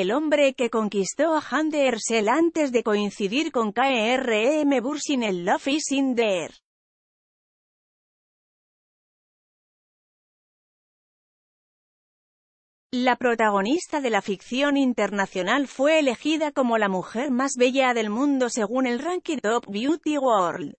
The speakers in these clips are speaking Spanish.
el hombre que conquistó a Han de Ersel antes de coincidir con KRM e e Bursin el Love is in there. La protagonista de la ficción internacional fue elegida como la mujer más bella del mundo según el ranking Top Beauty World.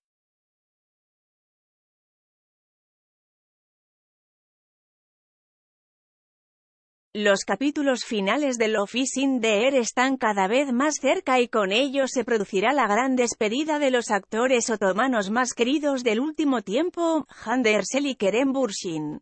Los capítulos finales de Love is in the Air están cada vez más cerca y con ello se producirá la gran despedida de los actores otomanos más queridos del último tiempo, Hande Ersel y Kerem Bursin.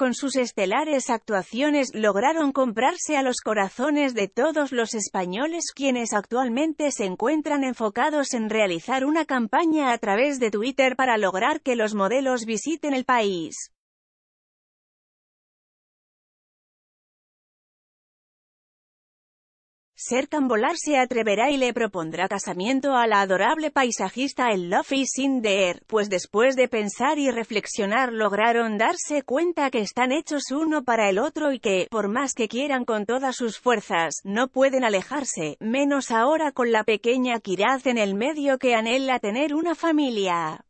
Con sus estelares actuaciones lograron comprarse a los corazones de todos los españoles quienes actualmente se encuentran enfocados en realizar una campaña a través de Twitter para lograr que los modelos visiten el país. Serkan Volar se atreverá y le propondrá casamiento a la adorable paisajista El Love sin pues después de pensar y reflexionar lograron darse cuenta que están hechos uno para el otro y que, por más que quieran con todas sus fuerzas, no pueden alejarse, menos ahora con la pequeña Kiraz en el medio que anhela tener una familia.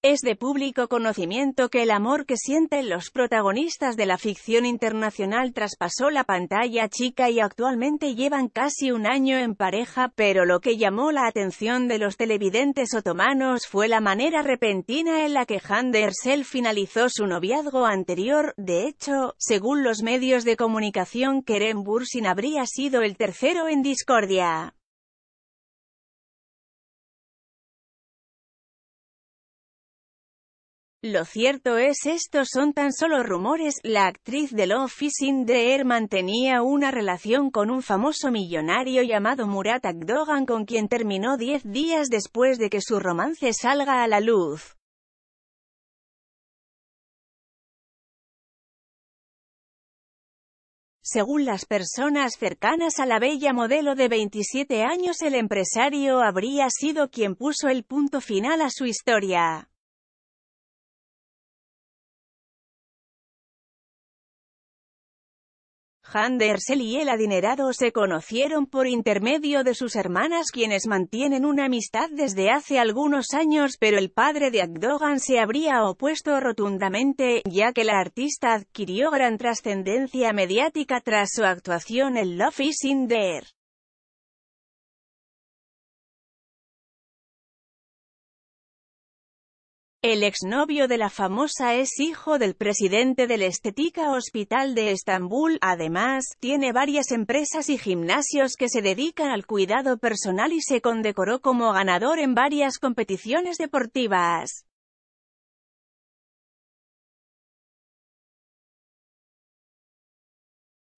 Es de público conocimiento que el amor que sienten los protagonistas de la ficción internacional traspasó la pantalla chica y actualmente llevan casi un año en pareja, pero lo que llamó la atención de los televidentes otomanos fue la manera repentina en la que Han Dersel finalizó su noviazgo anterior, de hecho, según los medios de comunicación Keren Bursin habría sido el tercero en discordia. Lo cierto es estos son tan solo rumores, la actriz de Love is in the mantenía una relación con un famoso millonario llamado Murat Akdogan con quien terminó 10 días después de que su romance salga a la luz. Según las personas cercanas a la bella modelo de 27 años el empresario habría sido quien puso el punto final a su historia. Han y el adinerado se conocieron por intermedio de sus hermanas quienes mantienen una amistad desde hace algunos años pero el padre de Akdogan se habría opuesto rotundamente, ya que la artista adquirió gran trascendencia mediática tras su actuación en Love is in the El exnovio de la famosa es hijo del presidente del Estética Hospital de Estambul, además, tiene varias empresas y gimnasios que se dedican al cuidado personal y se condecoró como ganador en varias competiciones deportivas.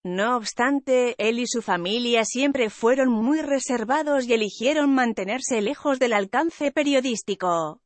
No obstante, él y su familia siempre fueron muy reservados y eligieron mantenerse lejos del alcance periodístico.